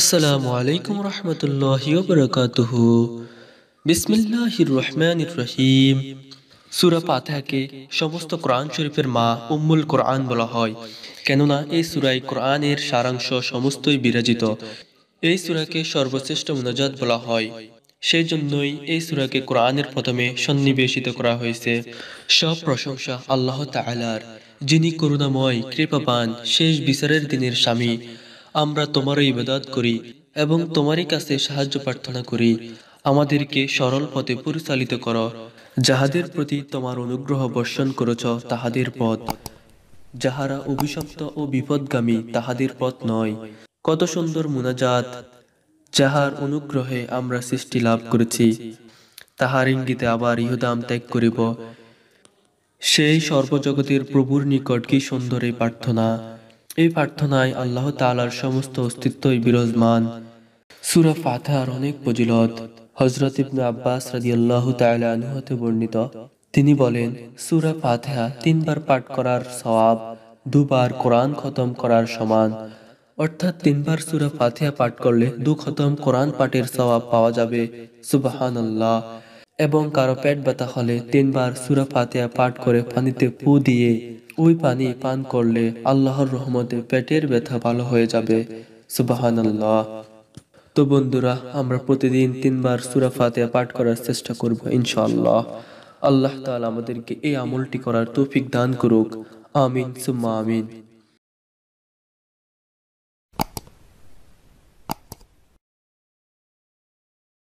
আসসালামু আলাইকুম রহমতুল্লাহি বরকাতুহ বিসমিল্লাহির রহমানির রহিম সুরা পাথাকে সমস্ত কোরআন শরীফের মা উম্মুল কোরআন বলা হয় কেননা এই সুরাই কোরআনের সারাংশ সমস্তই বিরাজিত এই সুরাকে সর্বশ্রেষ্ঠ মুনাজাত বলা হয় সেই জন্যই এই সুরাকে কোরআনের প্রথমে সন্নিবেশিত করা হয়েছে সব প্রশংসা আল্লাহ তালার যিনি করুণাময় কৃপাবান শেষ বিচারের দিনের স্বামী আমরা তোমারও ইবাদত করি এবং তোমারই কাছে সাহায্য প্রার্থনা করি আমাদেরকে সরল পথে পরিচালিত কর যাহাদের প্রতি তোমার অনুগ্রহ বর্ষণ করেছ তাহাদের পথ যাহারা অভিশপ্ত ও বিপদগামী তাহাদের পথ নয় কত সুন্দর মুনাজাত যাহার অনুগ্রহে আমরা সৃষ্টি লাভ করেছি তাহার ইঙ্গিতে আবার ইহুদাম ত্যাগ করিব সেই সর্বজগতের প্রভুর নিকট কি সুন্দর এই প্রার্থনা এই প্রার্থনায় আল্লাহ তালার সমস্ত অস্তিত্বই বিরাজমান সুরা ফাথার অনেক ফজিলত হজরত ইবনে আব্বাস রাজি আল্লাহ আনহুতে বর্ণিত তিনি বলেন সুরা ফাতিহা তিনবার পাঠ করার সওয়াব দুবার কোরআন খতম করার সমান অর্থাৎ তিনবার সুরা ফাতিহা পাঠ করলে দু খতম কোরআন পাঠের সওয়াব পাওয়া যাবে সুবাহান আল্লাহ এবং কারো পেট ব্যথা হলে তিনবার সুরা ফাতিহা পাঠ করে পানিতে পু দিয়ে ওই পানি পান করলে আল্লাহর রহমতে পেটের ব্যথা ভালো হয়ে যাবে সুবাহান তো বন্ধুরা আমরা প্রতিদিন তিনবার সুরা ফাতে পাঠ করার চেষ্টা করব ইনশাআল্লাহ আল্লাহ তাআলা আমাদেরকে এই আমলটি করার তৌফিক দান করুক আমিন সুম্মা আমিন